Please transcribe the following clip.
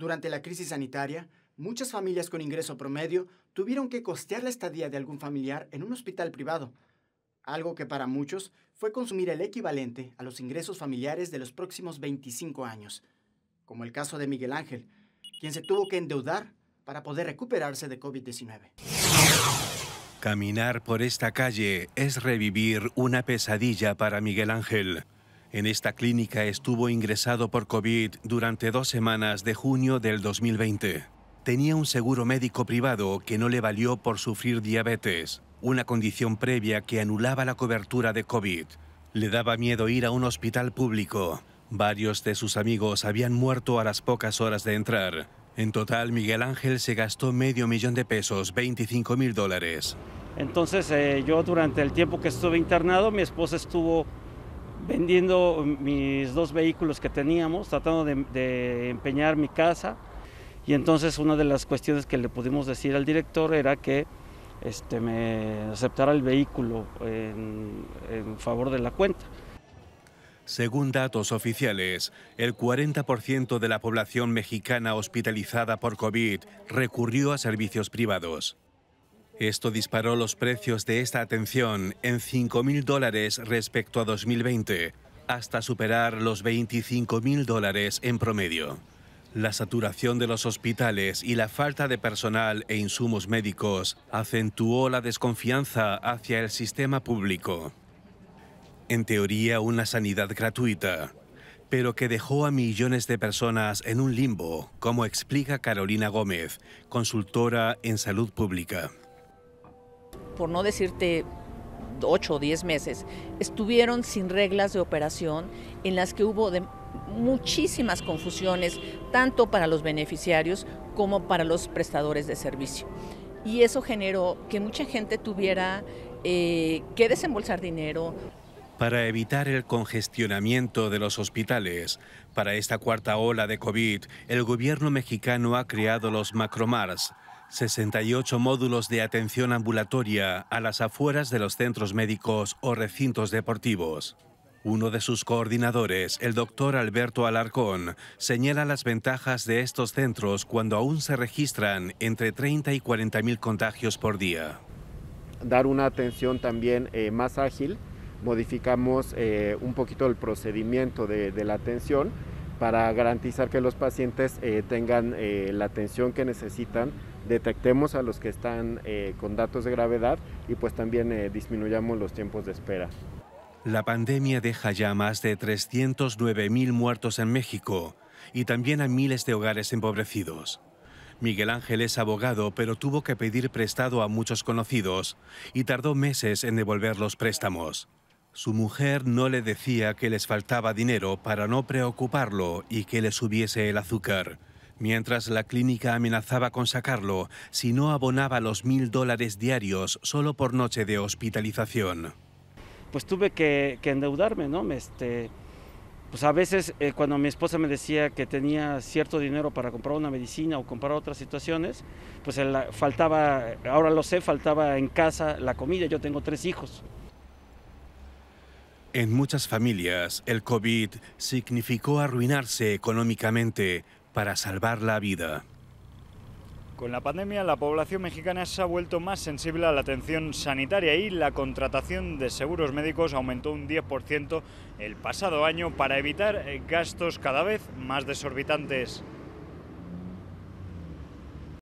Durante la crisis sanitaria, muchas familias con ingreso promedio tuvieron que costear la estadía de algún familiar en un hospital privado, algo que para muchos fue consumir el equivalente a los ingresos familiares de los próximos 25 años, como el caso de Miguel Ángel, quien se tuvo que endeudar para poder recuperarse de COVID-19. Caminar por esta calle es revivir una pesadilla para Miguel Ángel. En esta clínica estuvo ingresado por COVID durante dos semanas de junio del 2020. Tenía un seguro médico privado que no le valió por sufrir diabetes, una condición previa que anulaba la cobertura de COVID. Le daba miedo ir a un hospital público. Varios de sus amigos habían muerto a las pocas horas de entrar. En total, Miguel Ángel se gastó medio millón de pesos, 25 mil dólares. Entonces, eh, yo durante el tiempo que estuve internado, mi esposa estuvo vendiendo mis dos vehículos que teníamos, tratando de, empeñar mi casa. Y entonces una de las cuestiones que le pudimos decir al director era que este, me aceptara el vehículo en, en favor de la cuenta. Según datos oficiales, el 40% de la población mexicana hospitalizada por COVID recurrió a servicios privados. Esto disparó los precios de esta atención en 5.000 dólares respecto a 2020, hasta superar los 25.000 dólares en promedio. La saturación de los hospitales y la falta de personal e insumos médicos acentuó la desconfianza hacia el sistema público. En teoría una sanidad gratuita, pero que dejó a millones de personas en un limbo, como explica Carolina Gómez, consultora en salud pública por no decirte 8 o 10 meses, estuvieron sin reglas de operación en las que hubo de muchísimas confusiones, tanto para los beneficiarios como para los prestadores de servicio. Y eso generó que mucha gente tuviera eh, que desembolsar dinero. Para evitar el congestionamiento de los hospitales, para esta cuarta ola de COVID, el gobierno mexicano ha creado los macromars, 68 módulos de atención ambulatoria a las afueras de los centros médicos o recintos deportivos. Uno de sus coordinadores, el doctor Alberto Alarcón, señala las ventajas de estos centros cuando aún se registran entre 30 y 40 mil contagios por día. Dar una atención también eh, más ágil, modificamos eh, un poquito el procedimiento de la atención para garantizar que los pacientes eh, tengan eh, la atención que necesitan, detectemos a los que están eh, con datos de gravedad y pues también disminuyamos los tiempos de espera. La pandemia deja ya más de 309.000 muertos en México y también a miles de hogares empobrecidos. Miguel Ángel es abogado, pero tuvo que pedir prestado a muchos conocidos y tardó meses en devolver los préstamos. Su mujer no le decía que les faltaba dinero para no preocuparlo y que le subiese el azúcar, mientras la clínica amenazaba con sacarlo si no abonaba los mil dólares diarios solo por noche de hospitalización. Pues tuve que, endeudarme, ¿no? Este, pues a veces eh, cuando mi esposa me decía que tenía cierto dinero para comprar una medicina o comprar otras situaciones, pues faltaba, ahora lo sé, faltaba en casa la comida, yo tengo tres hijos. En muchas familias, el COVID significó arruinarse económicamente para salvar la vida. Con la pandemia, la población mexicana se ha vuelto más sensible a la atención sanitaria y la contratación de seguros médicos aumentó un 10% el pasado año para evitar gastos cada vez más desorbitantes.